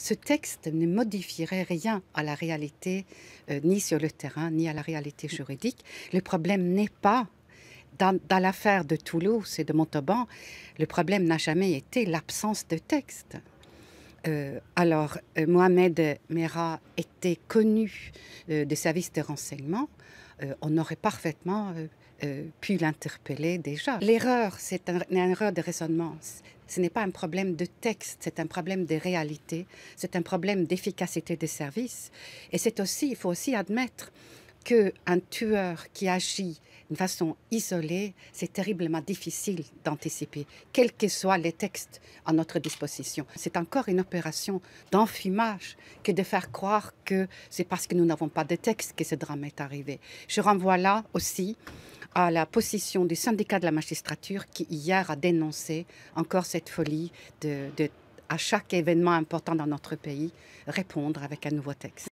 Ce texte ne modifierait rien à la réalité, euh, ni sur le terrain, ni à la réalité juridique. Le problème n'est pas dans, l'affaire de Toulouse et de Montauban, le problème n'a jamais été l'absence de texte. Euh, alors, euh, Mohamed Merah était connu des services de renseignement. Euh, on aurait parfaitement euh, euh, pu l'interpeller déjà. L'erreur, c'est une erreur de raisonnement. Ce n'est pas un problème de texte, c'est un problème de réalité, c'est un problème d'efficacité des services. Et c'est aussi, il faut aussi admettre un tueur qui agit d'une façon isolée, c'est terriblement difficile d'anticiper, quels que soient les textes à notre disposition. C'est encore une opération d'enfumage que de faire croire que c'est parce que nous n'avons pas de texte que ce drame est arrivé. Je renvoie là aussi à la position du syndicat de la magistrature qui hier a dénoncé encore cette folie de, de à chaque événement important dans notre pays, répondre avec un nouveau texte.